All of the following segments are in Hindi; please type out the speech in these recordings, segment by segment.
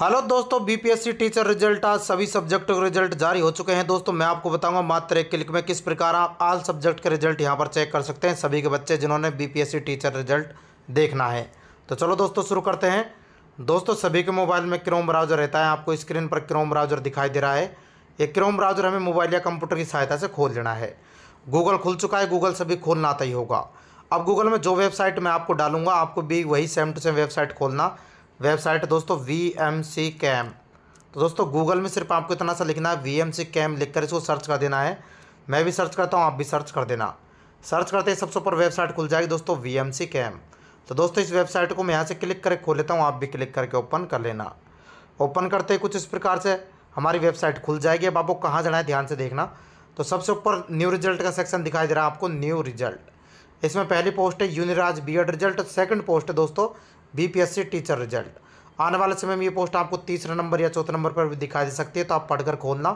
हेलो दोस्तों बीपीएससी टीचर रिजल्ट आज सभी सब्जेक्ट के रिजल्ट जारी हो चुके हैं दोस्तों मैं आपको बताऊंगा मात्र एक क्लिक में किस प्रकार आप आल सब्जेक्ट के रिजल्ट यहां पर चेक कर सकते हैं सभी के बच्चे जिन्होंने बीपीएससी टीचर रिजल्ट देखना है तो चलो दोस्तों शुरू करते हैं दोस्तों सभी के मोबाइल में क्रोम ब्राउजर रहता है आपको स्क्रीन पर क्रोम ब्राउजर दिखाई दे रहा है ये क्रोम ब्राउजर हमें मोबाइल या कंप्यूटर की सहायता से खोल लेना है गूगल खुल चुका है गूगल सभी खोलना आता ही होगा अब गूगल में जो वेबसाइट मैं आपको डालूंगा आपको भी वही सेम टू सेम वेबसाइट खोलना वेबसाइट दोस्तों वी एम सी कैम तो दोस्तों गूगल में सिर्फ आपको इतना सा लिखना है वी एम सी कैम लिख कर इसको सर्च कर देना है मैं भी सर्च करता हूँ आप भी सर्च कर देना सर्च करते ही सबसे ऊपर वेबसाइट खुल जाएगी दोस्तों वी एम सी कैम तो दोस्तों इस वेबसाइट को मैं यहाँ से क्लिक करके खोल लेता हूँ आप भी क्लिक करके ओपन कर लेना ओपन करते ही कुछ इस प्रकार से हमारी वेबसाइट खुल जाएगी अब आपको कहाँ जाना है ध्यान से देखना तो सबसे ऊपर न्यू रिजल्ट का सेक्शन दिखाई दे रहा है आपको न्यू रिजल्ट इसमें पहली पोस्ट है Uniraj B Ed result second post है दोस्तों बीपीएससी टीचर रिजल्ट आने वाले समय में ये पोस्ट आपको तीसरा नंबर या चौथे नंबर पर भी दिखाई दे सकती है तो आप पढ़कर खोलना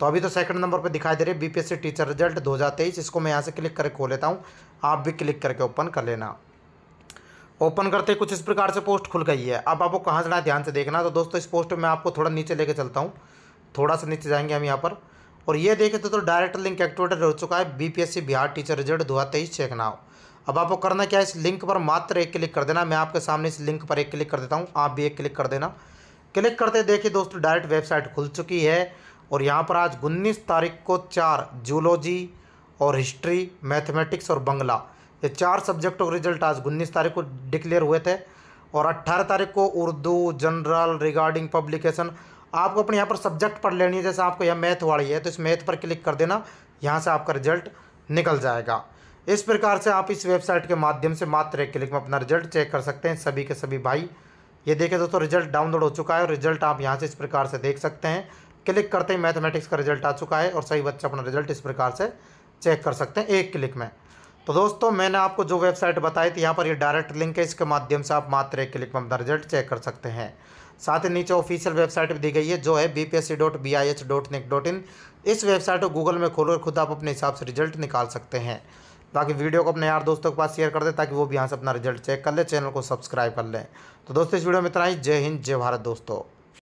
तो अभी तो सेकंड नंबर पर दिखाई दे रही है सी टीचर रिजल्ट तेईस इसको मैं यहाँ से क्लिक करके खोल लेता हूँ आप भी क्लिक करके ओपन कर लेना ओपन करते कुछ इस प्रकार से पोस्ट खुल गई है अब आपको कहाँ जाना है ध्यान से देखना तो दोस्तों इस पोस्ट में आपको थोड़ा नीचे लेके चलता हूँ थोड़ा सा नीचे जाएंगे हम यहाँ पर और ये देखें तो, तो डायरेक्ट लिंक एक्टिवेटेड हो चुका है बीपीएससी बिहार टीचर रिजल्ट दो हज़ार तेईस चेक नाव अब आपको करना क्या है इस लिंक पर मात्र एक क्लिक कर देना मैं आपके सामने इस लिंक पर एक क्लिक कर देता हूँ आप भी एक क्लिक कर देना क्लिक करते देखिए दोस्तों डायरेक्ट वेबसाइट खुल चुकी है और यहाँ पर आज उन्नीस तारीख को चार जूलॉजी और हिस्ट्री मैथमेटिक्स और बंगला ये चार सब्जेक्टों के रिजल्ट आज उन्नीस तारीख को डिक्लेयर हुए थे और अट्ठारह तारीख को उर्दू जनरल रिगार्डिंग पब्लिकेशन आपको अपने यहाँ पर सब्जेक्ट पढ़ लेनी है जैसे आपको यहाँ मैथ वाली है तो इस मैथ पर क्लिक कर देना यहाँ से आपका रिजल्ट निकल जाएगा इस प्रकार से आप इस वेबसाइट के माध्यम से मात्र एक क्लिक में अपना रिजल्ट चेक कर सकते हैं सभी के सभी भाई ये देखें दोस्तों रिजल्ट डाउनलोड हो चुका है और रिजल्ट आप यहाँ से इस प्रकार से देख सकते हैं क्लिक करते ही मैथमेटिक्स का रिजल्ट आ चुका है और सही बच्चा अपना रिजल्ट इस प्रकार से चेक कर सकते हैं एक क्लिक में तो दोस्तों मैंने आपको जो वेबसाइट बताई थी यहाँ पर ये डायरेक्ट लिंक है इसके माध्यम से आप मात्र एक क्लिक में अपना रिजल्ट चेक कर सकते हैं साथ ही नीचे ऑफिशियल वेबसाइट भी दी गई है जो है B P S C dot B I H dot nic dot in इस वेबसाइट को गूगल में खोलकर खुद आप अपने हिसाब से रिजल्ट निकाल सकते हैं ताकि वीडियो को अपने यार दोस्तों के पास शेयर कर दे ताकि वो भी यहाँ से अपना रिजल्ट चेक कर ले चैनल को सब्सक्राइब कर लें तो दोस्तों इस वीडियो में इतना ही जय हिंद जय भारत दोस्तों